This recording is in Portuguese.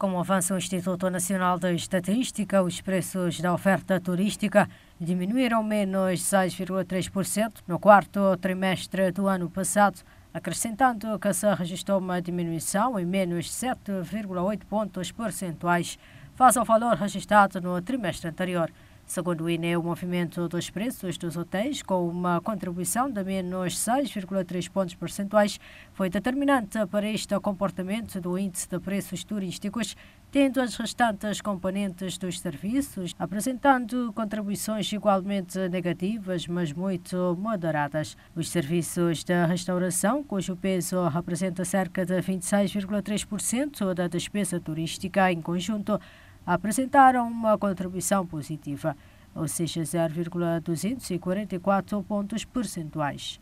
Como avança o Instituto Nacional de Estatística, os preços da oferta turística diminuíram menos 6,3% no quarto trimestre do ano passado, acrescentando que se registrou uma diminuição em menos 7,8 pontos percentuais face ao valor registrado no trimestre anterior. Segundo o INE, o movimento dos preços dos hotéis, com uma contribuição de menos 6,3 pontos percentuais, foi determinante para este comportamento do índice de preços turísticos, tendo as restantes componentes dos serviços apresentando contribuições igualmente negativas, mas muito moderadas. Os serviços da restauração, cujo peso representa cerca de 26,3% da despesa turística em conjunto, apresentaram uma contribuição positiva, ou seja, 0,244 pontos percentuais.